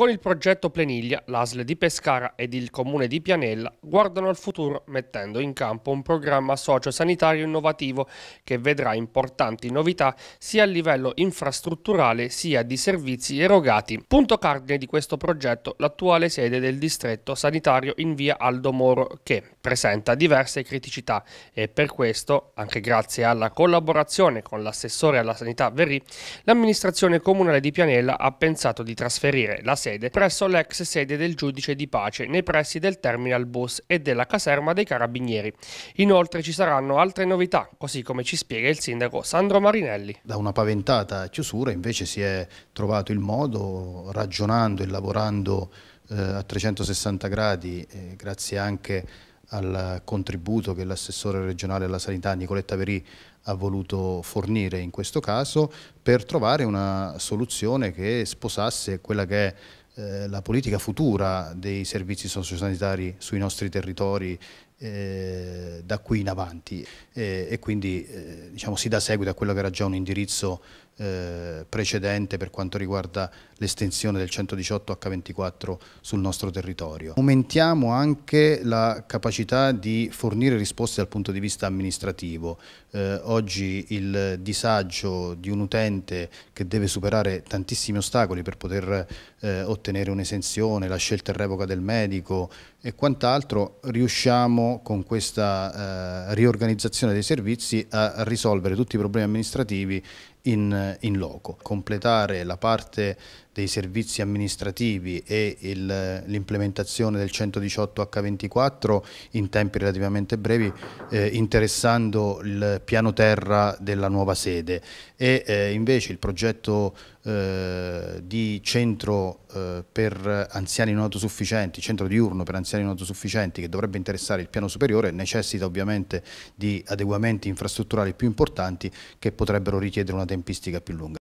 Con il progetto Pleniglia, l'ASL di Pescara ed il comune di Pianella guardano al futuro mettendo in campo un programma sociosanitario innovativo che vedrà importanti novità sia a livello infrastrutturale sia di servizi erogati. Punto cardine di questo progetto l'attuale sede del distretto sanitario in via Aldo Moro che presenta diverse criticità e per questo, anche grazie alla collaborazione con l'assessore alla sanità Verri, l'amministrazione comunale di Pianella ha pensato di trasferire la sede sede presso l'ex sede del giudice di pace nei pressi del terminal bus e della caserma dei carabinieri. Inoltre ci saranno altre novità, così come ci spiega il sindaco Sandro Marinelli. Da una paventata chiusura invece si è trovato il modo, ragionando e lavorando eh, a 360 gradi, eh, grazie anche al contributo che l'assessore regionale alla sanità Nicoletta Verì ha voluto fornire in questo caso per trovare una soluzione che sposasse quella che è eh, la politica futura dei servizi sociosanitari sui nostri territori eh, da qui in avanti eh, e quindi eh, diciamo, si dà seguito a quello che era già un indirizzo eh, precedente per quanto riguarda l'estensione del 118 H24 sul nostro territorio. Aumentiamo anche la capacità di fornire risposte dal punto di vista amministrativo. Eh, oggi il disagio di un utente che deve superare tantissimi ostacoli per poter ottenere un'esenzione, la scelta e revoca del medico e quant'altro, riusciamo riusciamo con questa eh, riorganizzazione dei servizi a risolvere tutti i problemi amministrativi in, in loco. Completare la parte dei servizi amministrativi e l'implementazione del 118 H24 in tempi relativamente brevi eh, interessando il piano terra della nuova sede e eh, invece il progetto eh, di centro eh, per anziani non autosufficienti, centro diurno per anziani non autosufficienti che dovrebbe interessare il piano superiore necessita ovviamente di adeguamenti infrastrutturali più importanti che potrebbero richiedere una tempistica più lunga.